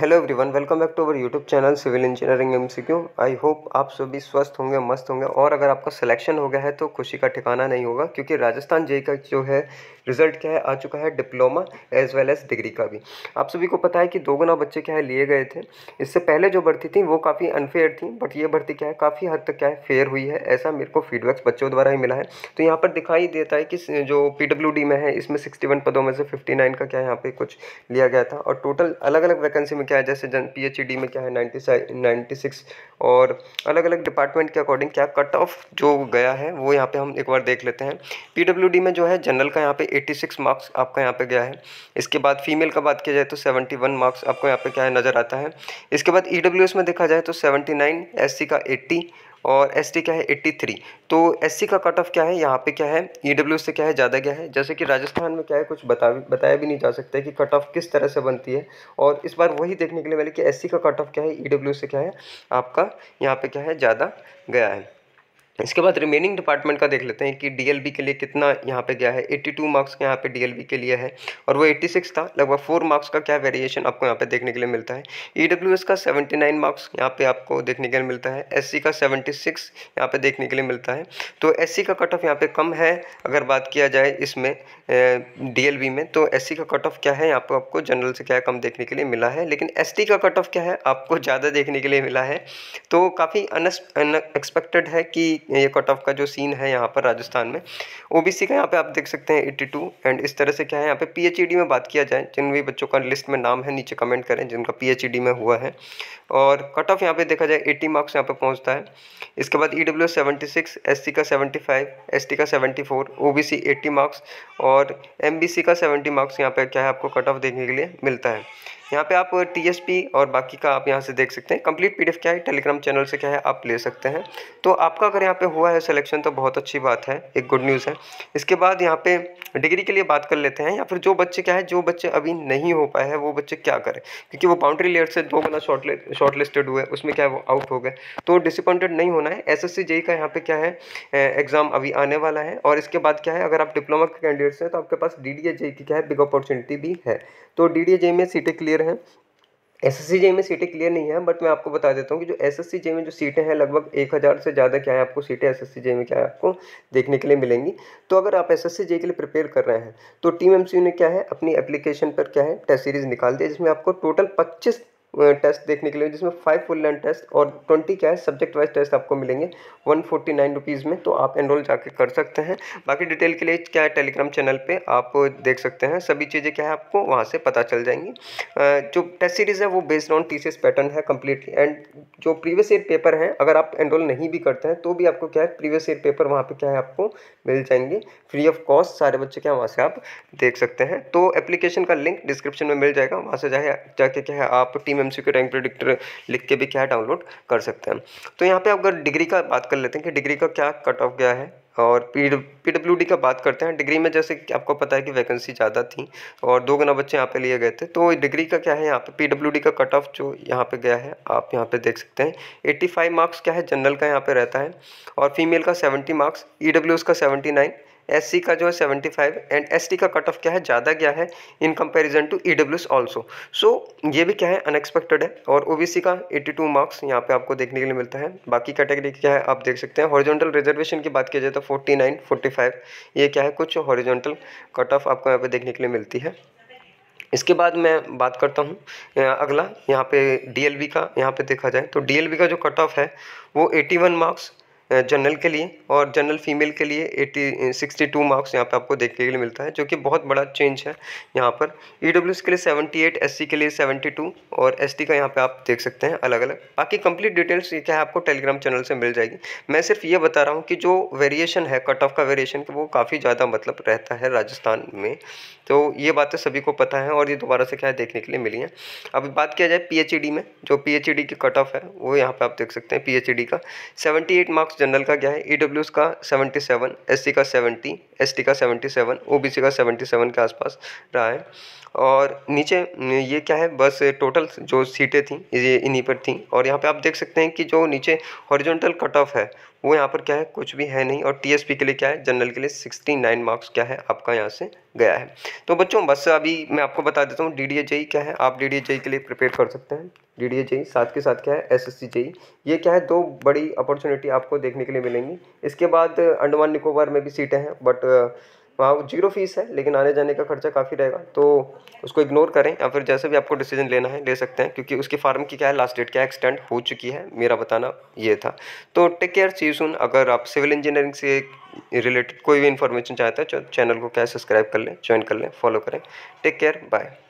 hello everyone welcome back to our YouTube channel civil engineering MCQ I hope आप सभी स्वस्थ होंगे मस्त होंगे और अगर आपका सिलेक्शन हो गया है तो खुशी का ठिकाना नहीं होगा क्योंकि राजस्थान जे का जो है रिजल्ट क्या है आ चुका है diploma as well as degree का भी आप सभी को पता है कि दो गुना बच्चे क्या है लिए गए थे इससे पहले जो भर्ती थी वो काफ़ी अनफेयर थी बट ये भर्ती क्या है काफ़ी हद तक क्या है फेयर हुई है ऐसा मेरे को फीडबैक्स बच्चों द्वारा ही मिला है तो यहाँ पर दिखाई देता है कि जो पी में है इसमें सिक्सटी पदों में से फिफ्टी का क्या यहाँ पर कुछ लिया गया था और टोटल अलग अलग वैकेंसी में क्या है जैसे जन पी e में क्या है नाइन्टी नाइन्टी सिक्स और अलग अलग डिपार्टमेंट के अकॉर्डिंग क्या कट ऑफ जो गया है वो यहाँ पे हम एक बार देख लेते हैं पीडब्ल्यूडी में जो है जनरल का यहाँ पे सिक्स मार्क्स आपका यहाँ पे गया है इसके बाद फीमेल का बात किया जाए तो सेवेंटी वन मार्क्स आपको यहाँ पे क्या है नज़र आता है इसके बाद ई e में देखा जाए तो एस सी का एट्टी और एस क्या है एट्टी थ्री तो एस का कट ऑफ क्या है यहाँ पे क्या है ई e से क्या है ज़्यादा गया है जैसे कि राजस्थान में क्या है कुछ बता भी बताया भी नहीं जा सकता कि कट ऑफ किस तरह से बनती है और इस बार वही देखने के लिए मिले कि एस का कट ऑफ क्या है ई e से क्या है आपका यहाँ पर क्या है ज़्यादा गया है इसके बाद रिमेनिंग डिपार्टमेंट का देख लेते हैं कि डीएलबी के लिए कितना यहाँ पे गया है 82 मार्क्स यहाँ पे डीएलबी के लिए है और वो 86 था लगभग फोर मार्क्स का क्या वेरिएशन आपको यहाँ पे देखने के लिए मिलता है ईडब्ल्यूएस e का 79 मार्क्स यहाँ पे आपको देखने के लिए मिलता है एससी का 76 सिक्स यहाँ पर देखने के लिए मिलता है तो एस का कट ऑफ यहाँ पर कम है अगर बात किया जाए इसमें डी में तो एस का कट ऑफ क्या है यहाँ पर आपको जनरल से क्या कम देखने के लिए मिला है लेकिन एस का कट ऑफ क्या है आपको ज़्यादा देखने के लिए मिला है तो काफ़ी अनएक्सपेक्टेड है कि ये कट ऑफ का जो सीन है यहाँ पर राजस्थान में ओबीसी का यहाँ पे आप देख सकते हैं टू एंड इस तरह से क्या है यहाँ पे पीएचईडी e में बात किया जाए जिन भी बच्चों का लिस्ट में नाम है नीचे कमेंट करें जिनका पीएचईडी e में हुआ है और कट ऑफ यहाँ पे देखा जाए एट्टी मार्क्स यहाँ पर पहुँचता है इसके बाद E W seventy six S C का सेवेंटी फाइव एस टी का seventy four O B C eighty marks और एम बी सी का सेवेंटी मार्क्स यहाँ पर क्या है आपको कट ऑफ देखने के लिए मिलता है यहाँ पे आप टीएसपी और बाकी का आप यहाँ से देख सकते हैं कंप्लीट पीडीएफ क्या है टेलीग्राम चैनल से क्या है आप ले सकते हैं तो आपका अगर यहाँ पे हुआ है सिलेक्शन तो बहुत अच्छी बात है एक गुड न्यूज़ है इसके बाद यहाँ पे डिग्री के लिए बात कर लेते हैं या फिर जो बच्चे क्या है जो बच्चे अभी नहीं हो पाए हैं वो बच्चे क्या करें क्योंकि वो बाउंड्री लेयर से दो गुना शॉर्ट शॉर्ट लिस्टेड हुए उसमें क्या है वो आउट हो गए तो डिसअपॉइंटेड नहीं होना है एस एस का यहाँ पे क्या है एग्ज़ाम अभी आने वाला है और इसके बाद क्या है अगर आप डिप्लोमा के कैंडिडेट्स हैं तो आपके पास डी डी की क्या है बिग अपॉर्चुनिटी भी है तो डी में सीटें क्लियर क्लियर हैं एस एस सी जे में सीटें क्लियर नहीं है बट मैं आपको बता देता हूँ कि जो एस एस सी जे में जो सीटें हैं लगभग एक हज़ार से ज़्यादा क्या है आपको सीटें एस एस सी जे में क्या है आपको देखने के लिए मिलेंगी तो अगर आप एस एस सी जे के लिए प्रिपेयर कर रहे हैं तो टीम एम सी यू ने क्या है अपनी एप्लीकेशन पर क्या है टेस्ट सीरीज़ निकाल दिया जिसमें आपको टोटल पच्चीस टेस्ट देखने के लिए जिसमें फाइव फुल लेंथ टेस्ट और ट्वेंटी क्या है सब्जेक्ट वाइज टेस्ट आपको मिलेंगे वन फोर्टी नाइन रुपीज़ में तो आप एनरोल जाके कर सकते हैं बाकी डिटेल के लिए क्या है टेलीग्राम चैनल पे आप देख सकते हैं सभी चीज़ें क्या है आपको वहाँ से पता चल जाएंगी जो टेस्ट सीरीज़ है वो बेस्ड ऑन टी पैटर्न है कम्प्लीटली एंड जो प्रीवियस ईयर पेपर हैं अगर आप एनरोल नहीं भी करते हैं तो भी आपको क्या है प्रीवियस ईयर पेपर वहाँ पर क्या है आपको मिल जाएंगे फ्री ऑफ कॉस्ट सारे बच्चे क्या वहाँ से आप देख सकते हैं तो एप्लीकेशन का लिंक डिस्क्रिप्शन में मिल जाएगा वहाँ से जाए जाके क्या है आप टीम में एम रैंक प्रिडिक्टर लिख के भी क्या है डाउनलोड कर सकते हैं तो यहाँ पे अगर डिग्री का बात कर लेते हैं कि डिग्री का क्या कट ऑफ गया है और पी डब्ल्यू डी का बात करते हैं डिग्री में जैसे कि आपको पता है कि वैकेंसी ज़्यादा थी और दो गुना बच्चे यहाँ पे लिए गए थे तो डिग्री का क्या है यहाँ पे पी डब्ल्यू डी का कट ऑफ जो यहाँ पे गया है आप यहाँ पे देख सकते हैं 85 मार्क्स क्या है जनरल का यहाँ पे रहता है और फीमेल का 70 मार्क्स ई डब्ल्यू का सेवेंटी एस का जो है सेवेंटी फाइव एंड एस का कट ऑफ क्या है ज़्यादा गया है in comparison to E W also so ये भी क्या है अनएक्सपेक्टेड है और ओ बी सी का एट्टी टू मार्क्स यहाँ पे आपको देखने के लिए मिलता है बाकी कैटेगरी क्या है आप देख सकते हैं हॉरिजॉन्टल रिजर्वेशन की बात की जाए तो फोर्टी नाइन फोर्टी फाइव ये क्या है कुछ हॉरिजॉन्टल कट ऑफ आपको यहाँ पे देखने के लिए मिलती है इसके बाद मैं बात करता हूँ अगला यहाँ पे डी का यहाँ पे देखा जाए तो डी का जो कट ऑफ है वो 81 मार्क्स जनरल के लिए और जनरल फीमेल के लिए एटी सिक्सटी टू मार्क्स यहाँ पे आपको देखने के लिए मिलता है जो कि बहुत बड़ा चेंज है यहाँ पर ई e के लिए सेवेंटी एट एस के लिए सेवेंटी टू और एस का यहाँ पे आप देख सकते हैं अलग अलग बाकी कंप्लीट डिटेल्स ये क्या है आपको टेलीग्राम चैनल से मिल जाएगी मैं सिर्फ ये बता रहा हूँ कि जो वेरिएशन है कट ऑफ का वेरिएशन वो काफ़ी ज़्यादा मतलब रहता है राजस्थान में तो ये बातें सभी को पता है और ये दोबारा से क्या है देखने के लिए मिली हैं अब बात किया जाए पी e में जो पी e की कट ऑफ है वो यहाँ पर आप देख सकते हैं पी का सेवेंटी मार्क्स जनरल का क्या है ई e का 77, सेवन एस सी का 70, एस टी का 77, सेवन ओ बी सी का 77 सेवन के आसपास रहा है और नीचे ये क्या है बस टोटल जो सीटें थी ये इन्हीं पर थी और यहाँ पे आप देख सकते हैं कि जो नीचे हॉरिजॉन्टल कट ऑफ है वो यहाँ पर क्या है कुछ भी है नहीं और टी के लिए क्या है जनरल के लिए 69 मार्क्स क्या है आपका यहाँ से गया है तो बच्चों बस अभी मैं आपको बता देता हूँ डी डी जेई क्या है आप डी डी के लिए प्रिपेयर कर सकते हैं डी डी जेई साथ के साथ क्या है एस एस सी जेई ये क्या है दो बड़ी अपॉर्चुनिटी आपको देखने के लिए मिलेंगी इसके बाद अंडमान निकोबार में भी सीटें हैं बट वहाँ जीरो फीस है लेकिन आने जाने का खर्चा काफ़ी रहेगा तो उसको इग्नोर करें या फिर जैसे भी आपको डिसीजन लेना है ले सकते हैं क्योंकि उसके फार्म की क्या है लास्ट डेट क्या एक्सटेंड हो चुकी है मेरा बताना ये था तो टेक केयर सी सुन अगर आप सिविल इंजीनियरिंग से रिलेटेड कोई भी इन्फॉर्मेशन चाहते हैं चैनल को क्या सब्सक्राइब कर लें ज्वाइन कर लें फॉलो करें टेक केयर बाय